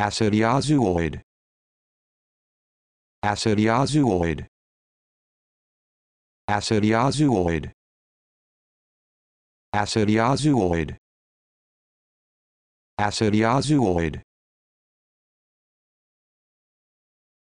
Acidiazooid. Acidiazooid. Acidiazooid. Acidiazooid. Acidiazooid.